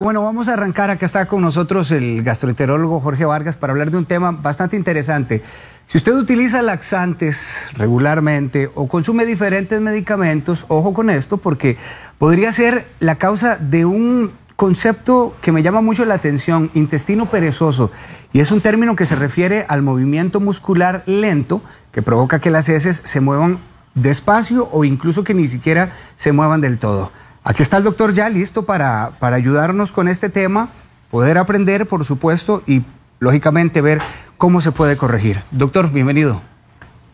Bueno, vamos a arrancar. Acá está con nosotros el gastroenterólogo Jorge Vargas para hablar de un tema bastante interesante. Si usted utiliza laxantes regularmente o consume diferentes medicamentos, ojo con esto porque podría ser la causa de un concepto que me llama mucho la atención, intestino perezoso, y es un término que se refiere al movimiento muscular lento que provoca que las heces se muevan despacio o incluso que ni siquiera se muevan del todo. Aquí está el doctor ya listo para, para ayudarnos con este tema, poder aprender, por supuesto, y lógicamente ver cómo se puede corregir. Doctor, bienvenido.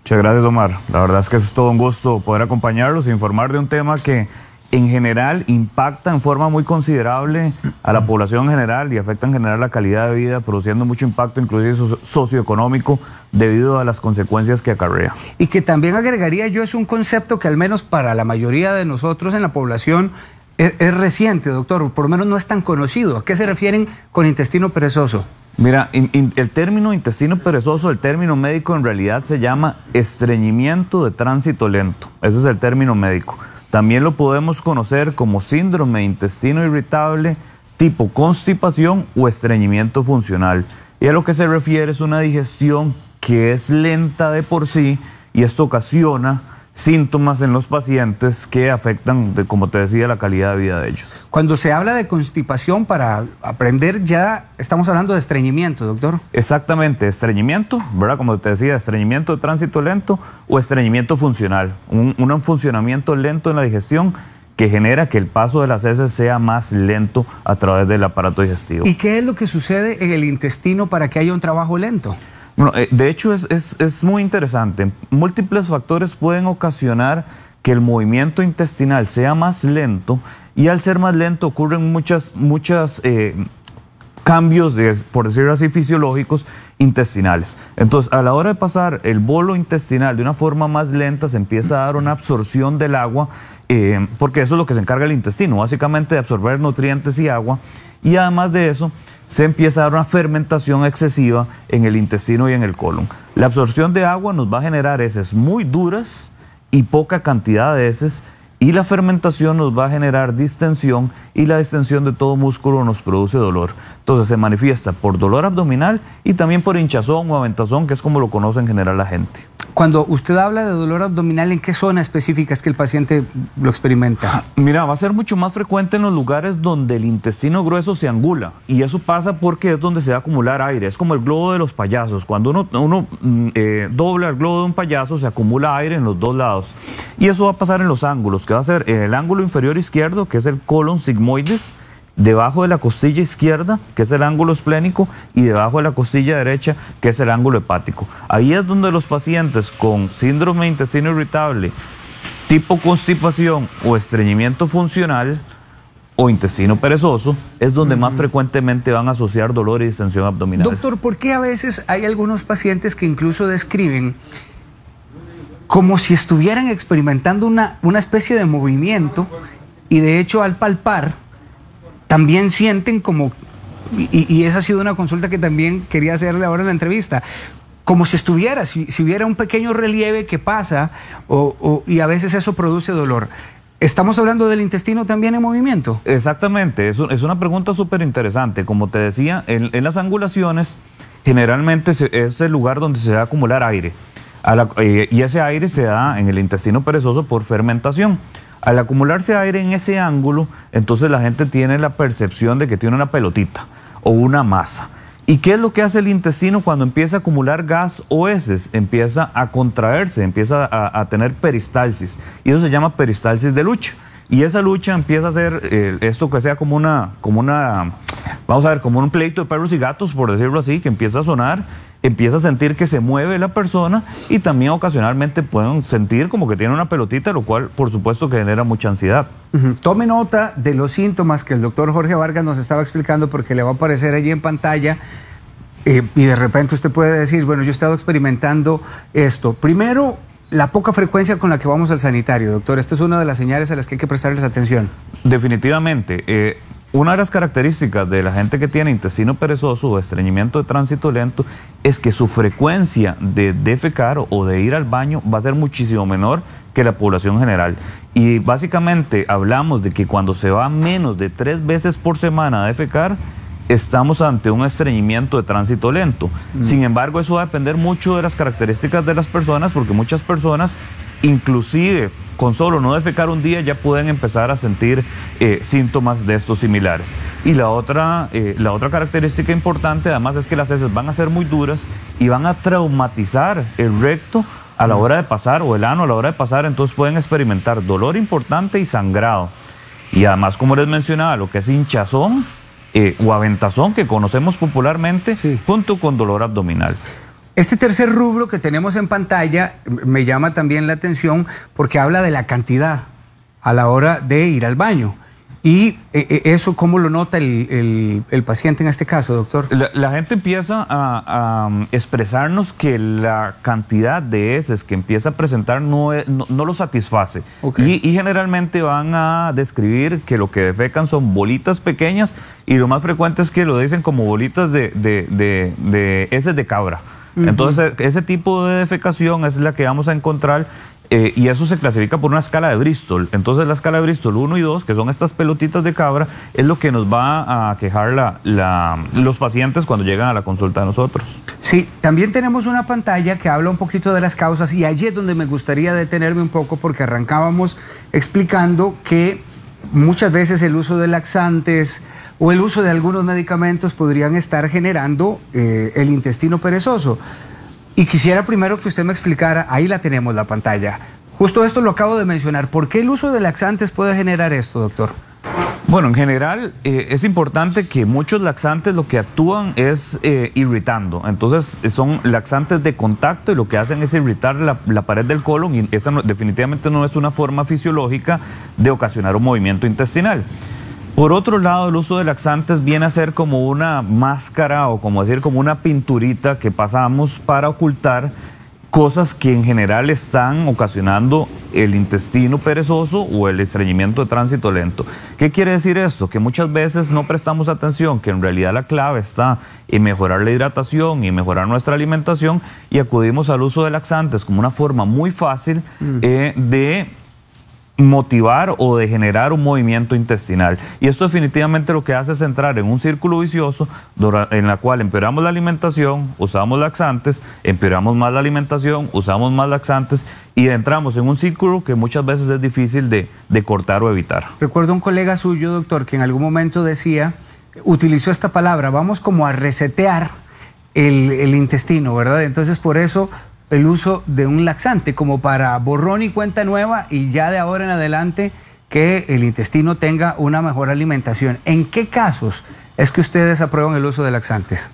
Muchas gracias, Omar. La verdad es que es todo un gusto poder acompañarlos e informar de un tema que en general impacta en forma muy considerable a la población en general y afecta en general la calidad de vida, produciendo mucho impacto inclusive socioeconómico debido a las consecuencias que acarrea. Y que también agregaría yo es un concepto que al menos para la mayoría de nosotros en la población e-, es, reciente, doctor, por lo menos no es tan conocido. ¿A qué se refieren con intestino perezoso? Mira, el término intestino perezoso, el término médico en realidad se llama estreñimiento de tránsito lento. Ese es el término médico. También lo podemos conocer como síndrome de intestino irritable tipo constipación o estreñimiento funcional. Y a lo que se refiere es una digestión que es lenta de por sí y esto ocasiona síntomas en los pacientes que afectan, como te decía, la calidad de vida de ellos. Cuando se habla de constipación, para aprender ya, estamos hablando de estreñimiento, doctor. Exactamente, estreñimiento, ¿verdad? Como te decía, estreñimiento de tránsito lento o estreñimiento funcional, un, un funcionamiento lento en la digestión que genera que el paso de las heces sea más lento a través del aparato digestivo. ¿Y qué es lo que sucede en el intestino para que haya un trabajo lento? Bueno, eh, de hecho es, muy interesante. Múltiples factores pueden ocasionar que el movimiento intestinal sea más lento y al ser más lento ocurren muchas, eh, cambios, de, por decirlo así, fisiológicos intestinales. Entonces, a la hora de pasar el bolo intestinal de una forma más lenta, se empieza a dar una absorción del agua, eh, porque eso es lo que se encarga el intestino, básicamente de absorber nutrientes y agua. Y además de eso, se empieza a dar una fermentación excesiva en el intestino y en el colon. La absorción de agua nos va a generar heces muy duras y poca cantidad de heces y la fermentación nos va a generar distensión y la distensión de todo músculo nos produce dolor. Entonces se manifiesta por dolor abdominal y también por hinchazón o aventazón, que es como lo conoce en general la gente. Cuando usted habla de dolor abdominal, ¿en qué zona específica es que el paciente lo experimenta? Ah, mira, va a ser mucho más frecuente en los lugares donde el intestino grueso se angula. Y eso pasa porque es donde se va a acumular aire. Es como el globo de los payasos. Cuando uno, uno mm, eh, dobla el globo de un payaso, se acumula aire en los dos lados. Y eso va a pasar en los ángulos, que va a ser en el ángulo inferior izquierdo, que es el colon sigmoides, debajo de la costilla izquierda, que es el ángulo esplénico, y debajo de la costilla derecha, que es el ángulo hepático. Ahí es donde los pacientes con síndrome de intestino irritable, tipo constipación o estreñimiento funcional o intestino perezoso, es donde más frecuentemente van a asociar dolor y distensión abdominal. Doctor, ¿por qué a veces hay algunos pacientes que incluso describen como si estuvieran experimentando una, especie de movimiento y de hecho al palpar también sienten como, y, esa ha sido una consulta que también quería hacerle ahora en la entrevista, como si estuviera, si, hubiera un pequeño relieve que pasa y a veces eso produce dolor. ¿Estamos hablando del intestino también en movimiento? Exactamente, es, es una pregunta súper interesante. Como te decía, en, en las angulaciones generalmente es el lugar donde se va a acumular aire. Eh, y ese aire se da en el intestino perezoso por fermentación. Al acumularse aire en ese ángulo, entonces la gente tiene la percepción de que tiene una pelotita o una masa. ¿Y qué es lo que hace el intestino cuando empieza a acumular gas o heces? Empieza a contraerse, empieza a, tener peristalsis. Y eso se llama peristalsis de lucha. Y esa lucha empieza a ser eh, esto que sea como una, como una, vamos a ver, como un pleito de perros y gatos, por decirlo así, que empieza a sonar empieza a sentir que se mueve la persona y también ocasionalmente pueden sentir como que tiene una pelotita, lo cual por supuesto que genera mucha ansiedad. Tome nota de los síntomas que el doctor Jorge Vargas nos estaba explicando porque le va a aparecer allí en pantalla. Eh, y de repente usted puede decir, bueno, yo he estado experimentando esto. Primero, la poca frecuencia con la que vamos al sanitario, doctor. Esta es una de las señales a las que hay que prestarles atención. Definitivamente. Eh, una de las características de la gente que tiene intestino perezoso o estreñimiento de tránsito lento es que su frecuencia de defecar o de ir al baño va a ser muchísimo menor que la población general. Y básicamente hablamos de que cuando se va menos de tres veces por semana a defecar, estamos ante un estreñimiento de tránsito lento. Mm. Sin embargo, eso va a depender mucho de las características de las personas, porque muchas personas inclusive con solo no defecar un día ya pueden empezar a sentir eh, síntomas de estos similares. Y la otra, eh, la otra característica importante además es que las heces van a ser muy duras y van a traumatizar el recto a la mm. hora de pasar o el ano a la hora de pasar, entonces pueden experimentar dolor importante y sangrado. Y además, como les mencionaba, lo que es hinchazón eh, o aventazón que conocemos popularmente junto con dolor abdominal. Este tercer rubro que tenemos en pantalla me llama también la atención porque habla de la cantidad a la hora de ir al baño. ¿Y eh, eh, eso cómo lo nota el, paciente en este caso, doctor? La, gente empieza a, mm, expresarnos que la cantidad de heces que empieza a presentar no, e, no, lo satisface. Y, generalmente van a describir que lo que defecan son bolitas pequeñas y lo más frecuente es que lo dicen como bolitas de, de, de heces de cabra. Entonces, ese tipo de defecación es la que vamos a encontrar eh, y eso se clasifica por una escala de Bristol. Entonces la escala de Bristol 1 y 2, que son estas pelotitas de cabra, es lo que nos va a quejar los pacientes cuando llegan a la consulta de nosotros. Sí, también tenemos una pantalla que habla un poquito de las causas y allí es donde me gustaría detenerme un poco porque arrancábamos explicando que muchas veces el uso de laxantes, o el uso de algunos medicamentos podrían estar generando eh, el intestino perezoso. Y quisiera primero que usted me explicara, ahí la tenemos la pantalla. Justo esto lo acabo de mencionar. ¿Por qué el uso de laxantes puede generar esto, doctor? Bueno, en general eh, es importante que muchos laxantes lo que actúan es eh, irritando. Entonces son laxantes de contacto y lo que hacen es irritar la, pared del colon y esa definitivamente no es una forma fisiológica de ocasionar un movimiento intestinal. Por otro lado, el uso de laxantes viene a ser como una máscara o como decir como una pinturita que pasamos para ocultar cosas que en general están ocasionando el intestino perezoso o el estreñimiento de tránsito lento. ¿Qué quiere decir esto? Que muchas veces no prestamos atención, que en realidad la clave está en mejorar la hidratación y mejorar nuestra alimentación y acudimos al uso de laxantes como una forma muy fácil mm. eh, de motivar o de generar un movimiento intestinal. Y esto definitivamente lo que hace es entrar en un círculo vicioso en la cual empeoramos la alimentación, usamos laxantes, empeoramos más la alimentación, usamos más laxantes y entramos en un círculo que muchas veces es difícil de, cortar o evitar. Recuerdo un colega suyo, doctor, que en algún momento decía, utilizó esta palabra, vamos como a resetear el, el, intestino, ¿verdad? Entonces por eso el uso de un laxante, como para borrón y cuenta nueva y ya de ahora en adelante que el intestino tenga una mejor alimentación. ¿En qué casos es que ustedes aprueban el uso de laxantes?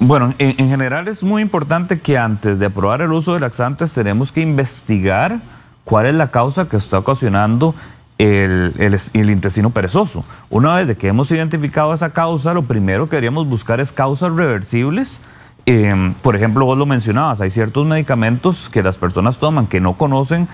Bueno, en, general es muy importante que antes de aprobar el uso de laxantes tenemos que investigar cuál es la causa que está ocasionando el, intestino perezoso. Una vez de que hemos identificado esa causa, lo primero que deberíamos buscar es causas reversibles Em, por ejemplo, vos lo mencionabas, hay ciertos medicamentos que las personas toman que no conocen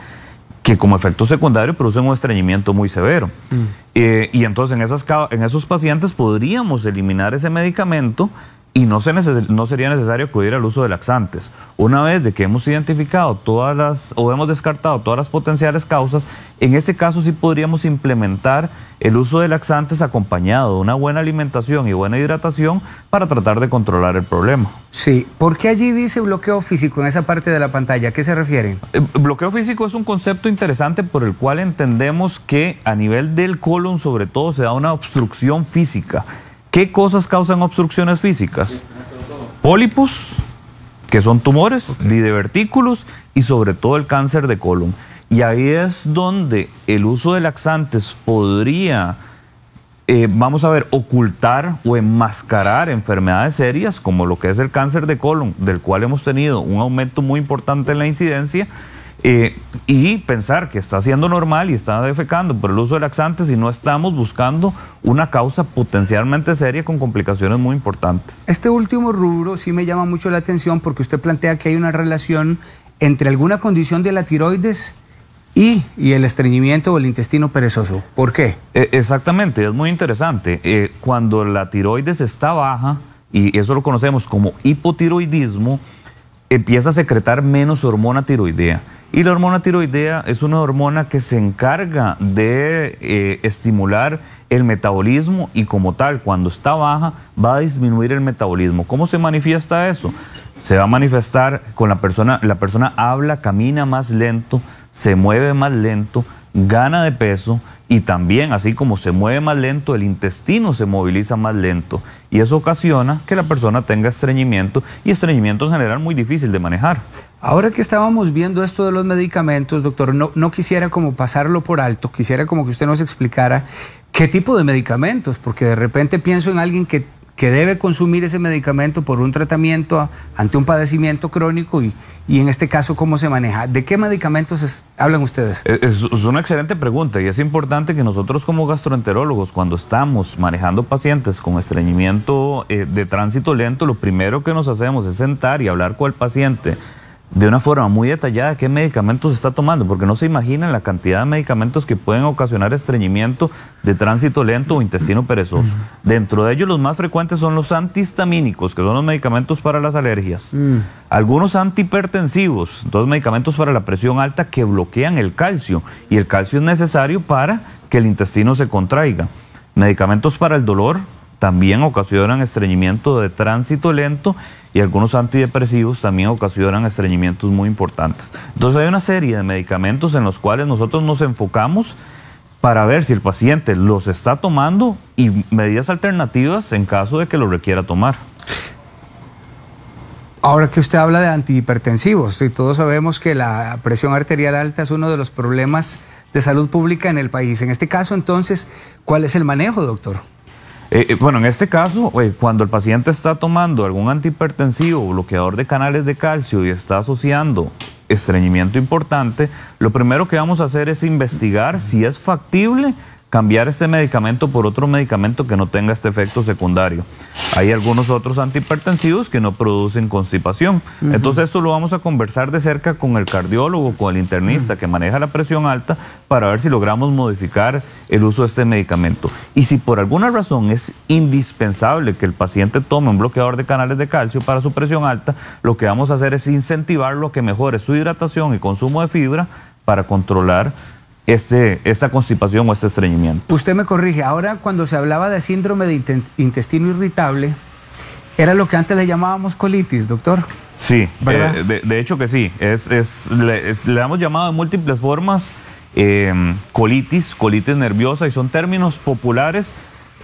que como efecto secundario producen un estreñimiento muy severo. Mm. Eh, y entonces en, esas, en esos pacientes podríamos eliminar ese medicamento y no, se no sería necesario acudir al uso de laxantes. Una vez de que hemos identificado todas las o hemos descartado todas las potenciales causas, en ese caso sí podríamos implementar el uso de laxantes acompañado de una buena alimentación y buena hidratación para tratar de controlar el problema. Sí, ¿por qué allí dice bloqueo físico en esa parte de la pantalla? ¿A qué se refieren? Eh, bloqueo físico es un concepto interesante por el cual entendemos que a nivel del colon sobre todo se da una obstrucción física. ¿Qué cosas causan obstrucciones físicas? Pólipos, que son tumores, divertículos y sobre todo el cáncer de colon. Y ahí es donde el uso de laxantes podría, eh, vamos a ver, ocultar o enmascarar enfermedades serias como lo que es el cáncer de colon, del cual hemos tenido un aumento muy importante en la incidencia eh, y pensar que está siendo normal y está defecando por el uso de laxantes y no estamos buscando una causa potencialmente seria con complicaciones muy importantes. Este último rubro sí me llama mucho la atención porque usted plantea que hay una relación entre alguna condición de la tiroides y, el estreñimiento o el intestino perezoso. ¿Por qué? E, exactamente, es muy interesante. Eh, cuando la tiroides está baja, y eso lo conocemos como hipotiroidismo, empieza a secretar menos hormona tiroidea. Y la hormona tiroidea es una hormona que se encarga de eh, estimular el metabolismo y como tal, cuando está baja, va a disminuir el metabolismo. ¿Cómo se manifiesta eso? Se va a manifestar con la persona, la persona habla, camina más lento, se mueve más lento, gana de peso y también, así como se mueve más lento, el intestino se moviliza más lento y eso ocasiona que la persona tenga estreñimiento y estreñimiento en general muy difícil de manejar. Ahora que estábamos viendo esto de los medicamentos, doctor, no, no quisiera como pasarlo por alto, quisiera como que usted nos explicara qué tipo de medicamentos, porque de repente pienso en alguien que que debe consumir ese medicamento por un tratamiento ante un padecimiento crónico y, en este caso cómo se maneja. ¿De qué medicamentos hablan ustedes? Eh, es, una excelente pregunta y es importante que nosotros como gastroenterólogos cuando estamos manejando pacientes con estreñimiento eh, de tránsito lento, lo primero que nos hacemos es sentar y hablar con el paciente de una forma muy detallada qué medicamentos está tomando, porque no se imaginan la cantidad de medicamentos que pueden ocasionar estreñimiento de tránsito lento o intestino perezoso. Mm. Dentro de ellos los más frecuentes son los antihistamínicos, que son los medicamentos para las alergias. Mm. Algunos antihipertensivos, entonces medicamentos para la presión alta que bloquean el calcio, y el calcio es necesario para que el intestino se contraiga. Medicamentos para el dolor, también ocasionan estreñimiento de tránsito lento y algunos antidepresivos también ocasionan estreñimientos muy importantes. Entonces hay una serie de medicamentos en los cuales nosotros nos enfocamos para ver si el paciente los está tomando y medidas alternativas en caso de que lo requiera tomar. Ahora que usted habla de antihipertensivos, y todos sabemos que la presión arterial alta es uno de los problemas de salud pública en el país. En este caso, entonces, ¿cuál es el manejo, doctor? Eh, eh, bueno, en este caso, eh, cuando el paciente está tomando algún antihipertensivo, bloqueador de canales de calcio y está asociando estreñimiento importante, lo primero que vamos a hacer es investigar si es factible cambiar este medicamento por otro medicamento que no tenga este efecto secundario. Hay algunos otros antihipertensivos que no producen constipación. Entonces esto lo vamos a conversar de cerca con el cardiólogo, con el internista que maneja la presión alta para ver si logramos modificar el uso de este medicamento. Y si por alguna razón es indispensable que el paciente tome un bloqueador de canales de calcio para su presión alta, lo que vamos a hacer es incentivarlo a que mejore su hidratación y consumo de fibra para controlar este, esta constipación o este estreñimiento. Usted me corrige, ahora cuando se hablaba de síndrome de intestino irritable, era lo que antes le llamábamos colitis, doctor. Sí, eh, de, hecho que sí, es, le, hemos llamado de múltiples formas em, colitis, colitis nerviosa y son términos populares.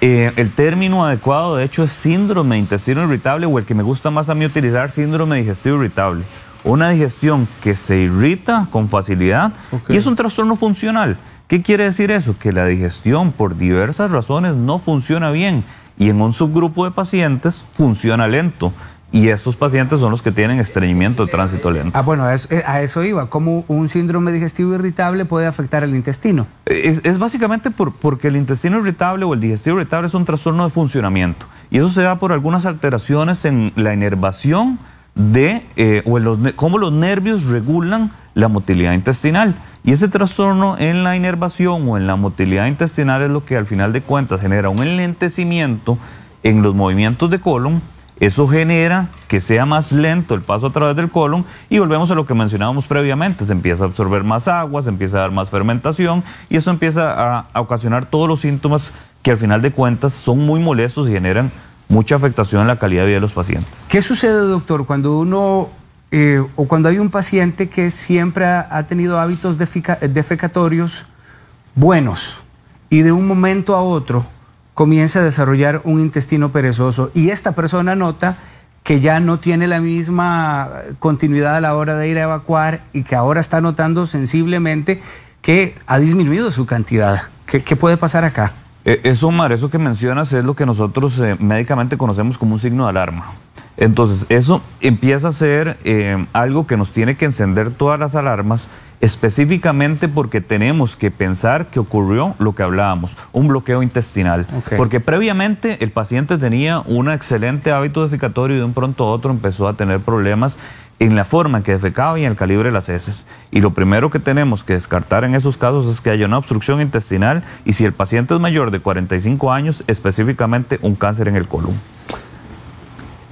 Eh, el término adecuado de hecho es síndrome de intestino irritable o el que me gusta más a mí utilizar, síndrome digestivo irritable una digestión que se irrita con facilidad y es un trastorno funcional. ¿Qué quiere decir eso? Que la digestión por diversas razones no funciona bien y en un subgrupo de pacientes funciona lento. Y estos pacientes son los que tienen estreñimiento de tránsito lento. Ah, bueno, eh, a eso, iba. ¿Cómo un síndrome digestivo irritable puede afectar al intestino? Eh, es, básicamente por, porque el intestino irritable o el digestivo irritable es un trastorno de funcionamiento. Y eso se da por algunas alteraciones en la inervación, de eh, los, cómo los nervios regulan la motilidad intestinal. Y ese trastorno en la inervación o en la motilidad intestinal es lo que al final de cuentas genera un enlentecimiento en los movimientos de colon. Eso genera que sea más lento el paso a través del colon y volvemos a lo que mencionábamos previamente, se empieza a absorber más agua, se empieza a dar más fermentación y eso empieza a ocasionar todos los síntomas que al final de cuentas son muy molestos y generan mucha afectación en la calidad de vida de los pacientes. ¿Qué sucede, doctor, cuando uno eh, o cuando hay un paciente que siempre ha, tenido hábitos defecatorios buenos y de un momento a otro comienza a desarrollar un intestino perezoso y esta persona nota que ya no tiene la misma continuidad a la hora de ir a evacuar y que ahora está notando sensiblemente que ha disminuido su cantidad. qué puede pasar acá? Eh, eso, Omar, eso que mencionas es lo que nosotros eh, médicamente conocemos como un signo de alarma. Entonces, eso empieza a ser eh, algo que nos tiene que encender todas las alarmas, específicamente porque tenemos que pensar que ocurrió lo que hablábamos, un bloqueo intestinal. Porque previamente el paciente tenía un excelente hábito defecatorio y de un pronto a otro empezó a tener problemas en la forma en que defecaba y en el calibre de las heces. Y lo primero que tenemos que descartar en esos casos es que haya una obstrucción intestinal y si el paciente es mayor de 45 años, específicamente un cáncer en el colon.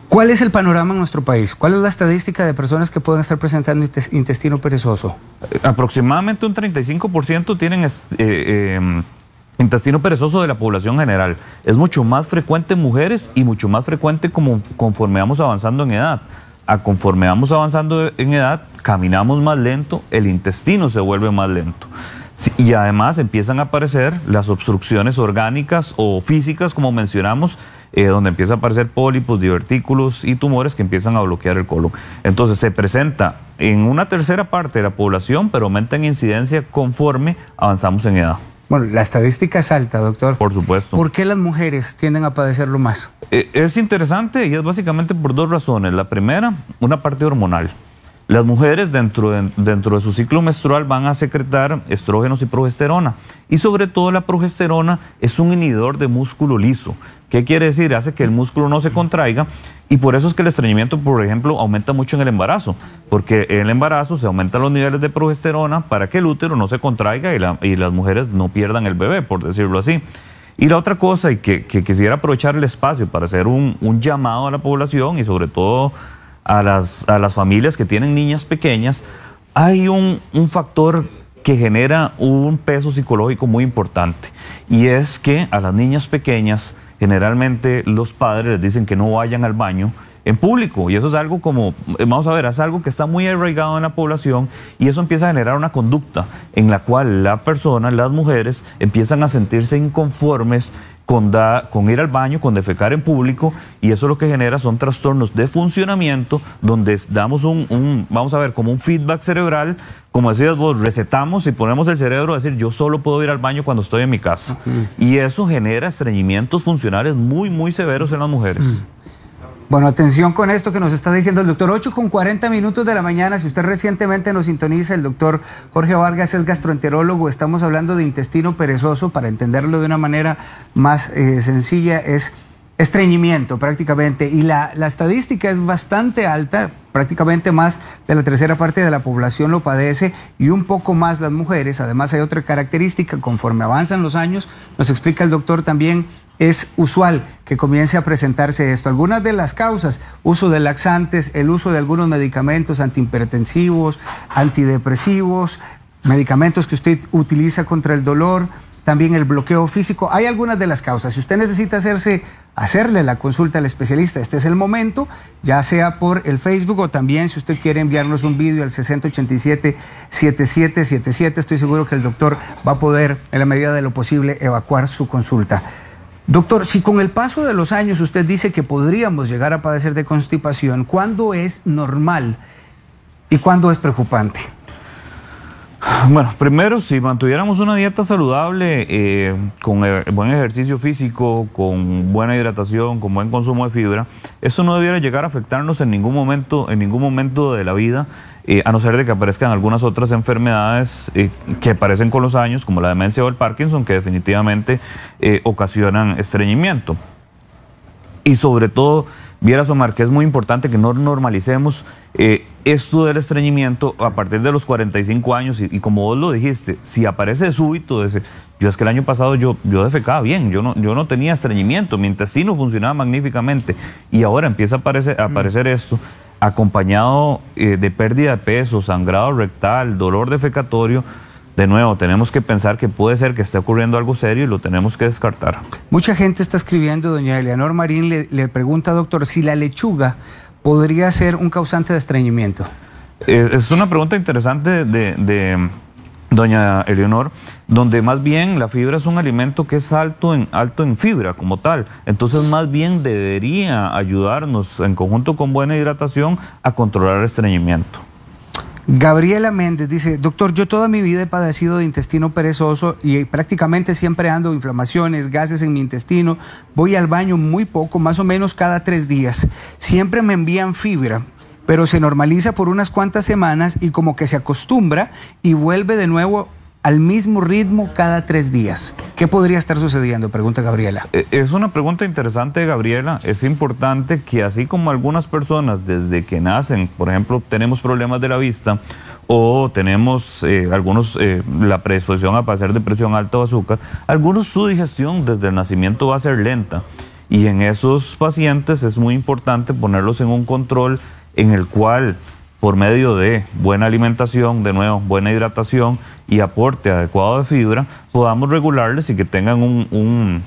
¿Cuál es el panorama en nuestro país? ¿Cuál es la estadística de personas que pueden estar presentando intestino perezoso? Eh, aproximadamente un 35% tienen eh, em, intestino perezoso de la población general. Es mucho más frecuente en mujeres y mucho más frecuente como, conforme vamos avanzando en edad conforme vamos avanzando en edad, caminamos más lento, el intestino se vuelve más lento. Y además empiezan a aparecer las obstrucciones orgánicas o físicas, como mencionamos, eh, donde empiezan a aparecer pólipos, divertículos y tumores que empiezan a bloquear el colon. Entonces se presenta en una tercera parte de la población, pero aumenta en incidencia conforme avanzamos en edad. Bueno, la estadística es alta, doctor. Por supuesto. ¿Por qué las mujeres tienden a padecerlo más? Eh, es interesante y es básicamente por dos razones. La primera, una parte hormonal. Las mujeres dentro de, su ciclo menstrual van a secretar estrógenos y progesterona. Y sobre todo la progesterona es un inhibidor de músculo liso. ¿Qué quiere decir? Hace que el músculo no se contraiga y por eso es que el estreñimiento, por ejemplo, aumenta mucho en el embarazo. Porque en el embarazo se aumentan los niveles de progesterona para que el útero no se contraiga y, las mujeres no pierdan el bebé, por decirlo así. Y la otra cosa, y que, quisiera aprovechar el espacio para hacer un llamado a la población y sobre todo a las, familias que tienen niñas pequeñas, hay un, un factor que genera un peso psicológico muy importante y es que a las niñas pequeñas generalmente los padres les dicen que no vayan al baño en público. Y eso es algo como, eh, vamos a ver, es algo que está muy arraigado en la población y eso empieza a generar una conducta en la cual la persona, las mujeres, empiezan a sentirse inconformes con, con ir al baño, con defecar en público, y eso lo que genera son trastornos de funcionamiento, donde damos un, vamos a ver, como un feedback cerebral, como decías vos, recetamos y ponemos el cerebro a decir, yo solo puedo ir al baño cuando estoy en mi casa. Y eso genera estreñimientos funcionales muy, muy severos en las mujeres. Bueno, atención con esto que nos está diciendo el doctor. 8 con 40 minutos de la mañana. Si usted recientemente nos sintoniza, el doctor Jorge Vargas es gastroenterólogo. Estamos hablando de intestino perezoso. Para entenderlo de una manera más eh, sencilla, es estreñimiento prácticamente. Y la, la estadística es bastante alta. Prácticamente más de la tercera parte de la población lo padece y un poco más las mujeres. Además, hay otra característica. Conforme avanzan los años, nos explica el doctor también es usual que comience a presentarse esto. Algunas de las causas, uso de laxantes, el uso de algunos medicamentos antihipertensivos, antidepresivos, medicamentos que usted utiliza contra el dolor, también el bloqueo físico. Hay algunas de las causas. Si usted necesita hacerse, hacerle la consulta al especialista, este es el momento, ya sea por el Facebook o también si usted quiere enviarnos un vídeo al 6087-7777. Estoy seguro que el doctor va a poder, en la medida de lo posible, evacuar su consulta. Doctor, si con el paso de los años usted dice que podríamos llegar a padecer de constipación, ¿cuándo es normal y cuándo es preocupante? Bueno, primero, si mantuviéramos una dieta saludable, eh, con e, buen ejercicio físico, con buena hidratación, con buen consumo de fibra, eso no debiera llegar a afectarnos en ningún momento, en ningún momento de la vida. Eh, a no ser de que aparezcan algunas otras enfermedades eh, que aparecen con los años, como la demencia o el Parkinson, que definitivamente eh, ocasionan estreñimiento. Y sobre todo, vieras Omar, que es muy importante que no normalicemos esto del estreñimiento a partir de los 45 años y, como vos lo dijiste, si aparece de súbito, yo es que el año pasado yo, yo defecaba bien, yo no, yo no tenía estreñimiento, mi intestino funcionaba magníficamente y ahora empieza a aparecer, a mm. aparecer esto acompañado eh, de pérdida de peso, sangrado rectal, dolor defecatorio, de nuevo, tenemos que pensar que puede ser que esté ocurriendo algo serio y lo tenemos que descartar. Mucha gente está escribiendo, doña Eleanor Marín le, pregunta, doctor, si la lechuga podría ser un causante de estreñimiento. Eh, es una pregunta interesante de, doña Eleonor, donde más bien la fibra es un alimento que es alto en, alto en fibra como tal. Entonces más bien debería ayudarnos en conjunto con buena hidratación a controlar el estreñimiento. Gabriela Méndez dice, doctor, yo toda mi vida he padecido de intestino perezoso y prácticamente siempre ando inflamaciones, gases en mi intestino, voy al baño muy poco, más o menos cada tres días. Siempre me envían fibra pero se normaliza por unas cuantas semanas y como que se acostumbra y vuelve de nuevo al mismo ritmo cada tres días. ¿Qué podría estar sucediendo? Pregunta Gabriela. Eh, es una pregunta interesante, Gabriela. Es importante que así como algunas personas desde que nacen, por ejemplo, tenemos problemas de la vista o tenemos eh, algunos eh, la predisposición a padecer de presión alta o azúcar, algunos su digestión desde el nacimiento va a ser lenta. Y en esos pacientes es muy importante ponerlos en un control en el cual por medio de buena alimentación, de nuevo, buena hidratación y aporte adecuado de fibra, podamos regularles y que tengan un,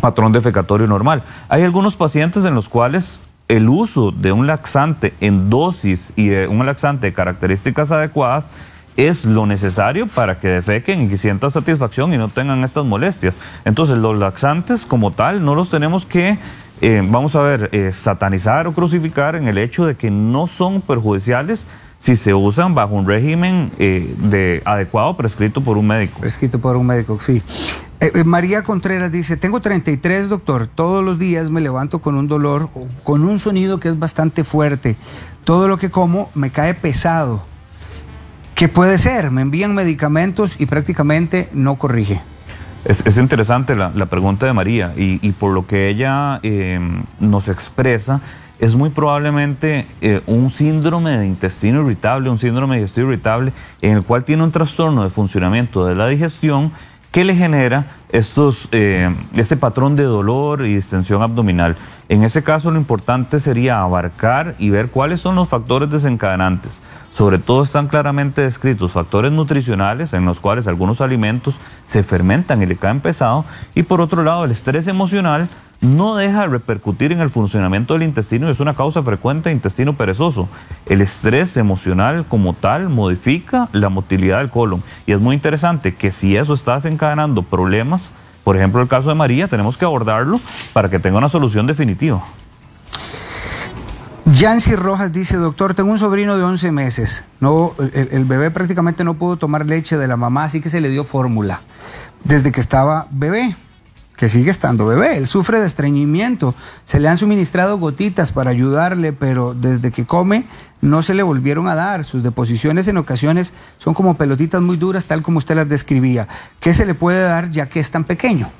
patrón defecatorio normal. Hay algunos pacientes en los cuales el uso de un laxante en dosis y de un laxante de características adecuadas es lo necesario para que defequen y que sientan satisfacción y no tengan estas molestias. Entonces los laxantes como tal no los tenemos que eh, vamos a ver, eh, satanizar o crucificar en el hecho de que no son perjudiciales si se usan bajo un régimen eh, de, adecuado prescrito por un médico. Prescrito por un médico, sí. María Contreras dice, tengo 33, doctor, todos los días me levanto con un dolor, con un sonido que es bastante fuerte. Todo lo que como me cae pesado. ¿Qué puede ser? Me envían medicamentos y prácticamente no corrige. Es, interesante la, pregunta de María y, por lo que ella em, nos expresa, es muy probablemente eh, un síndrome de intestino irritable, un síndrome digestivo irritable, en el cual tiene un trastorno de funcionamiento de la digestión que le genera estos, eh, este patrón de dolor y distensión abdominal. En ese caso lo importante sería abarcar y ver cuáles son los factores desencadenantes. Sobre todo están claramente descritos factores nutricionales en los cuales algunos alimentos se fermentan y le caen pesado y por otro lado el estrés emocional no deja de repercutir en el funcionamiento del intestino y es una causa frecuente de intestino perezoso. El estrés emocional como tal modifica la motilidad del colon y es muy interesante que si eso está desencadenando problemas, por ejemplo el caso de María, tenemos que abordarlo para que tenga una solución definitiva. Yancy Rojas dice, doctor, tengo un sobrino de 11 meses. No, el, el, bebé prácticamente no pudo tomar leche de la mamá, así que se le dio fórmula desde que estaba bebé que sigue estando bebé. Él sufre de estreñimiento. Se le han suministrado gotitas para ayudarle, pero desde que come no se le volvieron a dar. Sus deposiciones en ocasiones son como pelotitas muy duras, tal como usted las describía. ¿Qué se le puede dar ya que es tan pequeño?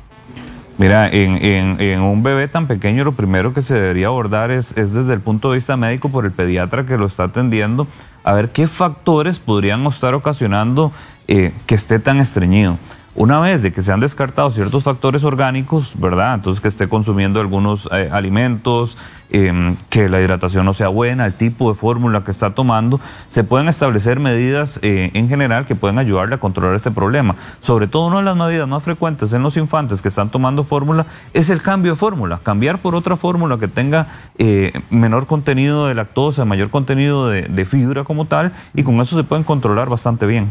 Mira, en, un bebé tan pequeño lo primero que se debería abordar es, desde el punto de vista médico por el pediatra que lo está atendiendo, a ver qué factores podrían estar ocasionando eh, que esté tan estreñido. Una vez de que se han descartado ciertos factores orgánicos, ¿verdad? Entonces que esté consumiendo algunos eh, alimentos, em, que la hidratación no sea buena, el tipo de fórmula que está tomando, se pueden establecer medidas eh, en general que pueden ayudarle a controlar este problema. Sobre todo una de las medidas más frecuentes en los infantes que están tomando fórmula es el cambio de fórmula, cambiar por otra fórmula que tenga eh, menor contenido de lactosa, mayor contenido de fibra como tal, y con eso se pueden controlar bastante bien.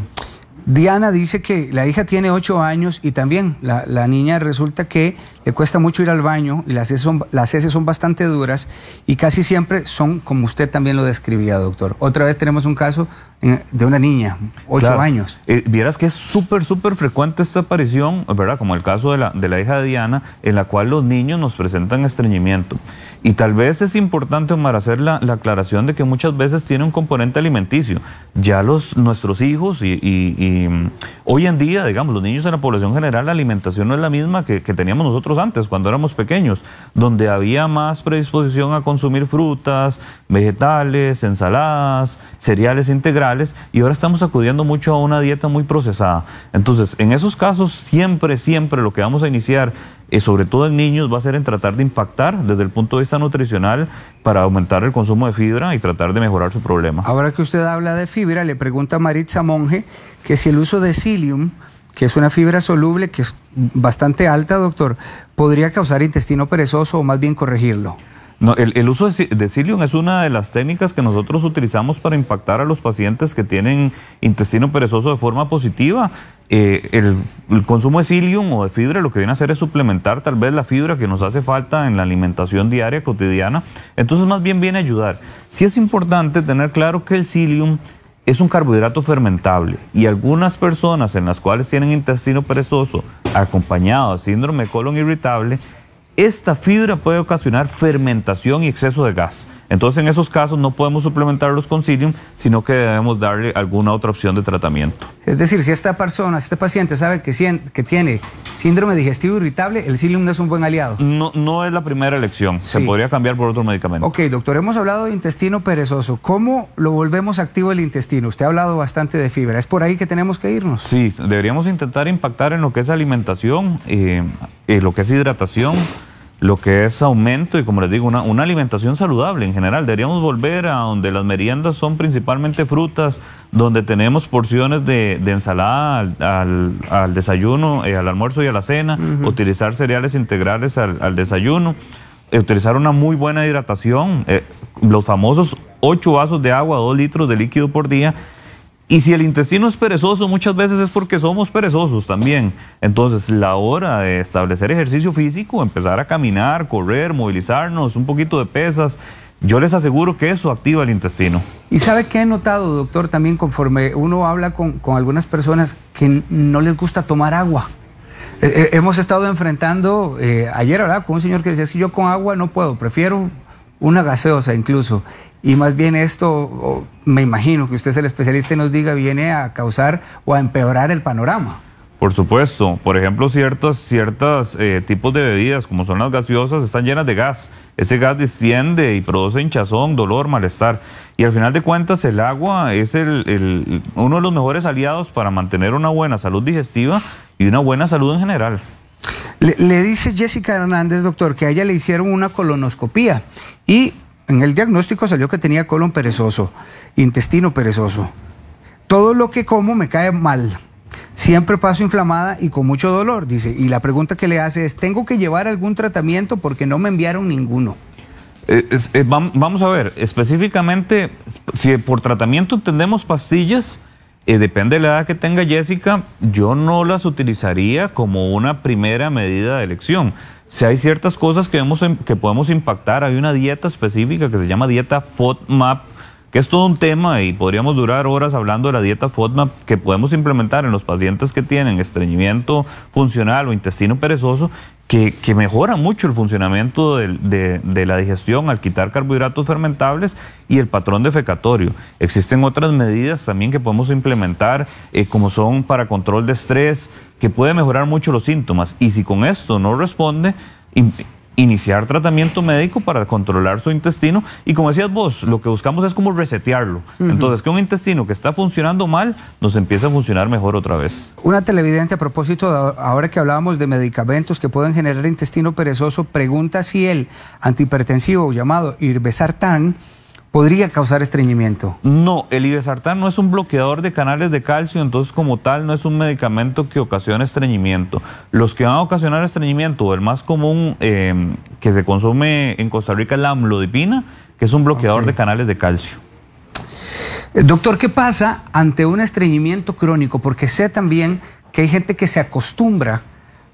Diana dice que la hija tiene ocho años y también la, niña resulta que le cuesta mucho ir al baño y las heces, son, las son bastante duras y casi siempre son como usted también lo describía, doctor. Otra vez tenemos un caso eh, de una niña, 8 años. Eh, vieras que es súper, súper frecuente esta aparición, ¿verdad? Como el caso de la, de la hija de Diana, en la cual los niños nos presentan estreñimiento. Y tal vez es importante, Omar, hacer la, aclaración de que muchas veces tiene un componente alimenticio. Ya los, nuestros hijos y, mm, hoy en día, digamos, los niños en la población general, la alimentación no es la misma que teníamos nosotros antes, cuando éramos pequeños, donde había más predisposición a consumir frutas, vegetales, ensaladas, cereales integrales, y ahora estamos acudiendo mucho a una dieta muy procesada. Entonces, en esos casos, siempre, siempre lo que vamos a iniciar y eh, sobre todo en niños, va a ser en tratar de impactar desde el punto de vista nutricional para aumentar el consumo de fibra y tratar de mejorar su problema. Ahora que usted habla de fibra, le pregunta a Maritza Monge que si el uso de psyllium que es una fibra soluble que es bastante alta, doctor, podría causar intestino perezoso o más bien corregirlo. No, el, uso de, psyllium es una de las técnicas que nosotros utilizamos para impactar a los pacientes que tienen intestino perezoso de forma positiva. Eh, el, el, consumo de psyllium o de fibra lo que viene a hacer es suplementar tal vez la fibra que nos hace falta en la alimentación diaria, cotidiana. Entonces más bien viene a ayudar. Sí es importante tener claro que el psyllium es un carbohidrato fermentable y algunas personas en las cuales tienen intestino perezoso acompañado de síndrome de colon irritable, esta fibra puede ocasionar fermentación y exceso de gas. Entonces, en esos casos no podemos suplementarlos con psyllium, sino que debemos darle alguna otra opción de tratamiento. Es decir, si esta persona, este paciente sabe que, tiene síndrome digestivo irritable, el psyllium no es un buen aliado. No, no es la primera elección, se podría cambiar por otro medicamento. Ok, doctor, hemos hablado de intestino perezoso. ¿Cómo lo volvemos activo el intestino? Usted ha hablado bastante de fibra, ¿es por ahí que tenemos que irnos? Sí, deberíamos intentar impactar en lo que es alimentación, y eh, eh, lo que es hidratación lo que es aumento y como les digo, una, alimentación saludable en general. Deberíamos volver a donde las meriendas son principalmente frutas, donde tenemos porciones de, ensalada al, desayuno, eh, al almuerzo y a la cena, utilizar cereales integrales al, desayuno, eh, utilizar una muy buena hidratación, eh, los famosos 8 vasos de agua, 2 litros de líquido por día y si el intestino es perezoso, muchas veces es porque somos perezosos también. Entonces, la hora de establecer ejercicio físico, empezar a caminar, correr, movilizarnos, un poquito de pesas, yo les aseguro que eso activa el intestino. Y sabe que he notado, doctor, también conforme uno habla con, algunas personas que no les gusta tomar agua. Eh, eh, hemos estado enfrentando, eh, ayer ¿verdad?, con un señor que decía, es que yo con agua no puedo, prefiero una gaseosa incluso, y más bien esto, me imagino que usted es el especialista y nos diga, viene a causar o a empeorar el panorama. Por supuesto, por ejemplo, ciertos eh, tipos de bebidas, como son las gaseosas, están llenas de gas. Ese gas desciende y produce hinchazón, dolor, malestar. Y al final de cuentas, el agua es uno de los mejores aliados para mantener una buena salud digestiva y una buena salud en general. Le, dice Jessica Hernández, doctor, que a ella le hicieron una colonoscopía y en el diagnóstico salió que tenía colon perezoso, intestino perezoso. Todo lo que como me cae mal. Siempre paso inflamada y con mucho dolor, dice. Y la pregunta que le hace es, ¿tengo que llevar algún tratamiento porque no me enviaron ninguno? Eh, eh, vamos a ver, específicamente, si por tratamiento entendemos pastillas, eh, depende de la edad que tenga Jessica, yo no las utilizaría como una primera medida de elección. Si hay ciertas cosas que, vemos, que podemos impactar, hay una dieta específica que se llama dieta FODMAP que es todo un tema y podríamos durar horas hablando de la dieta FODMAP que podemos implementar en los pacientes que tienen estreñimiento funcional o intestino perezoso, que, mejora mucho el funcionamiento de, la digestión al quitar carbohidratos fermentables y el patrón defecatorio. Existen otras medidas también que podemos implementar, eh, como son para control de estrés, que puede mejorar mucho los síntomas. Y si con esto no responde, iniciar tratamiento médico para controlar su intestino y como decías vos, lo que buscamos es como resetearlo. Entonces, que un intestino que está funcionando mal nos empiece a funcionar mejor otra vez. Una televidente a propósito, ahora que hablábamos de medicamentos que pueden generar intestino perezoso, pregunta si el antihipertensivo llamado Irbesartan podría causar estreñimiento. No, el ibesartán no es un bloqueador de canales de calcio, entonces como tal no es un medicamento que ocasiona estreñimiento. Los que van a ocasionar estreñimiento, el más común eh, que se consume en Costa Rica es la amlodipina, que es un bloqueador de canales de calcio. Eh, doctor, ¿qué pasa ante un estreñimiento crónico? Porque sé también que hay gente que se acostumbra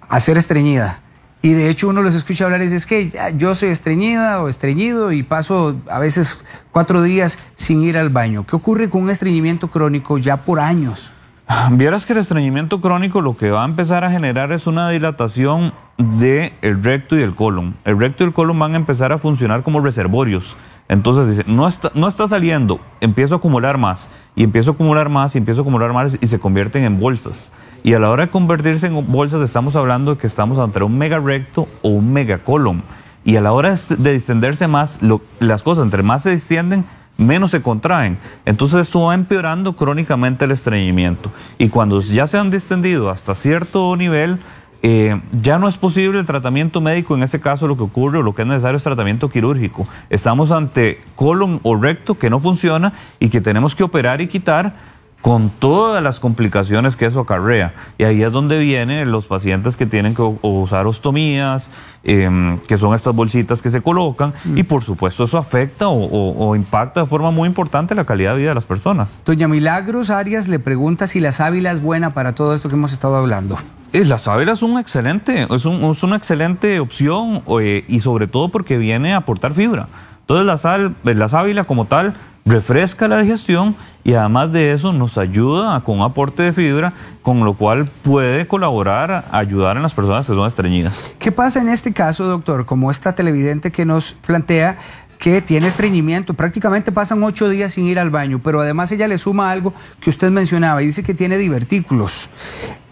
a ser estreñida y de hecho uno los escucha hablar y dice, es que yo soy estreñida o estreñido y paso a veces cuatro días sin ir al baño. ¿Qué ocurre con un estreñimiento crónico ya por años? Ah, vieras que el estreñimiento crónico lo que va a empezar a generar es una dilatación del recto y el colon. El recto y el colon van a empezar a funcionar como reservorios. Entonces dice, no está, no está saliendo, empiezo a acumular más, y empiezo a acumular más, y empiezo a acumular más, y se convierten en bolsas. Y a la hora de convertirse en bolsas estamos hablando de que estamos ante un mega recto o un mega colon. Y a la hora de distenderse más, las cosas entre más se distienden, menos se contraen. Entonces esto va empeorando crónicamente el estreñimiento. Y cuando ya se han distendido hasta cierto nivel, eh, ya no es posible el tratamiento médico, en ese caso lo que ocurre o lo que es necesario es tratamiento quirúrgico. Estamos ante colon o recto que no funciona y que tenemos que operar y quitar con todas las complicaciones que eso acarrea. Y ahí es donde vienen los pacientes que tienen que usar ostomías, em, que son estas bolsitas que se colocan, y por supuesto eso afecta o, impacta de forma muy importante la calidad de vida de las personas. Doña Milagros Arias le pregunta si la sábila es buena para todo esto que hemos estado hablando. Las eh, la sábila es, un excelente, es, una excelente opción eh, y sobre todo porque viene a aportar fibra. Entonces la, sal, eh, la sábila como tal refresca la digestión y además de eso nos ayuda con aporte de fibra, con lo cual puede colaborar, ayudar a las personas que son estreñidas. ¿Qué pasa en este caso, doctor? Como esta televidente que nos plantea que tiene estreñimiento, prácticamente pasan ocho días sin ir al baño, pero además ella le suma algo que usted mencionaba y dice que tiene divertículos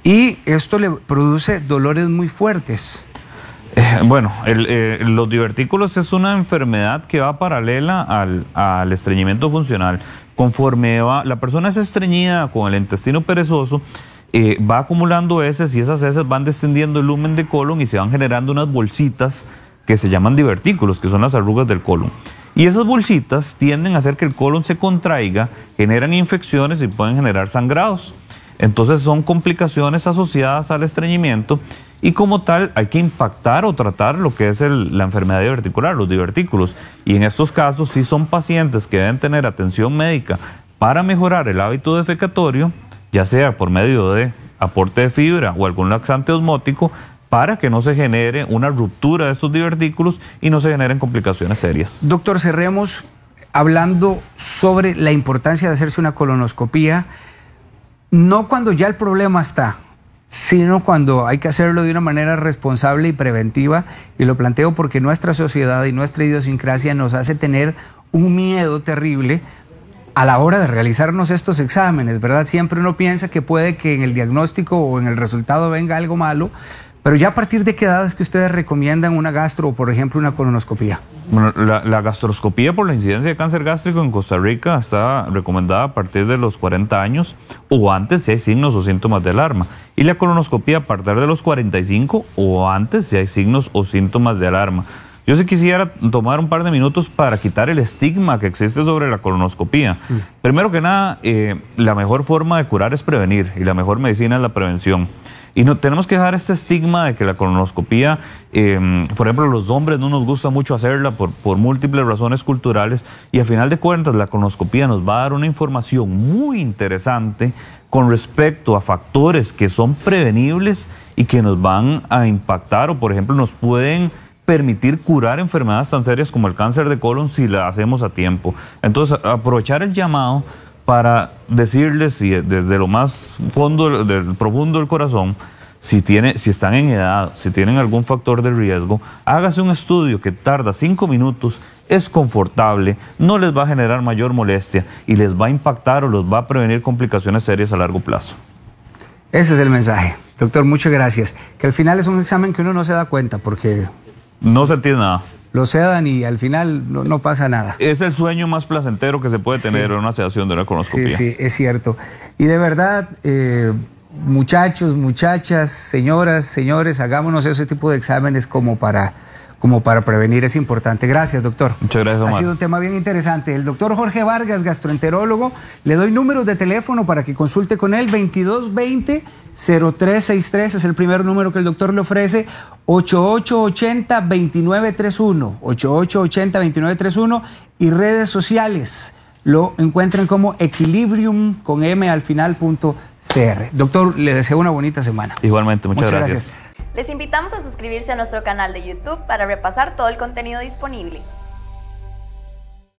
y esto le produce dolores muy fuertes. Eh, bueno, eh, los divertículos es una enfermedad que va paralela al, estreñimiento funcional. Conforme va, la persona es estreñida con el intestino perezoso, eh, va acumulando heces y esas heces van descendiendo el lumen de colon y se van generando unas bolsitas que se llaman divertículos, que son las arrugas del colon. Y esas bolsitas tienden a hacer que el colon se contraiga, generan infecciones y pueden generar sangrados. Entonces son complicaciones asociadas al estreñimiento y como tal hay que impactar o tratar lo que es la enfermedad diverticular, los divertículos. Y en estos casos, si son pacientes que deben tener atención médica para mejorar el hábito defecatorio, ya sea por medio de aporte de fibra o algún laxante osmótico, para que no se genere una ruptura de estos divertículos y no se generen complicaciones serias. Doctor, cerremos hablando sobre la importancia de hacerse una colonoscopía, no cuando ya el problema está, sino cuando hay que hacerlo de una manera responsable y preventiva. Y lo planteo porque nuestra sociedad y nuestra idiosincrasia nos hace tener un miedo terrible a la hora de realizarnos estos exámenes, ¿verdad? Siempre uno piensa que puede que en el diagnóstico o en el resultado venga algo malo, pero ya a partir de qué edad es que ustedes recomiendan una gastro o, por ejemplo, una colonoscopía? la, gastroscopía por la incidencia de cáncer gástrico en Costa Rica está recomendada a partir de los 40 años o antes si hay signos o síntomas de alarma. Y la colonoscopía a partir de los 45 o antes si hay signos o síntomas de alarma. Yo sí quisiera tomar un par de minutos para quitar el estigma que existe sobre la colonoscopía. Mm. Primero que nada, eh, la mejor forma de curar es prevenir y la mejor medicina es la prevención. Y no, tenemos que dejar este estigma de que la colonoscopía, em, por ejemplo, los hombres no nos gusta mucho hacerla por, por múltiples razones culturales y a final de cuentas la colonoscopía nos va a dar una información muy interesante con respecto a factores que son prevenibles y que nos van a impactar o, por ejemplo, nos pueden permitir curar enfermedades tan serias como el cáncer de colon si la hacemos a tiempo. Entonces, aprovechar el llamado para decirles desde lo más fondo, profundo del corazón, si, si están en edad, si tienen algún factor de riesgo, hágase un estudio que tarda cinco minutos, es confortable, no les va a generar mayor molestia y les va a impactar o los va a prevenir complicaciones serias a largo plazo. Ese es el mensaje. Doctor, muchas gracias. Que al final es un examen que uno no se da cuenta porque... No se entiende nada lo sedan y al final no, pasa nada. Es el sueño más placentero que se puede tener en una sedación de una Sí, sí, es cierto. Y de verdad, eh, muchachos, muchachas, señoras, señores, hagámonos ese tipo de exámenes como para como para prevenir es importante. Gracias, doctor. Muchas gracias, Omar. Ha sido un tema bien interesante. El doctor Jorge Vargas, gastroenterólogo, le doy números de teléfono para que consulte con él. 2220-0363 es el primer número que el doctor le ofrece. 8880-2931. 8880-2931 y redes sociales. Lo encuentren como equilibrium con m al final punto cr. Doctor, le deseo una bonita semana. Igualmente, muchas, gracias. Les invitamos a suscribirse a nuestro canal de YouTube para repasar todo el contenido disponible.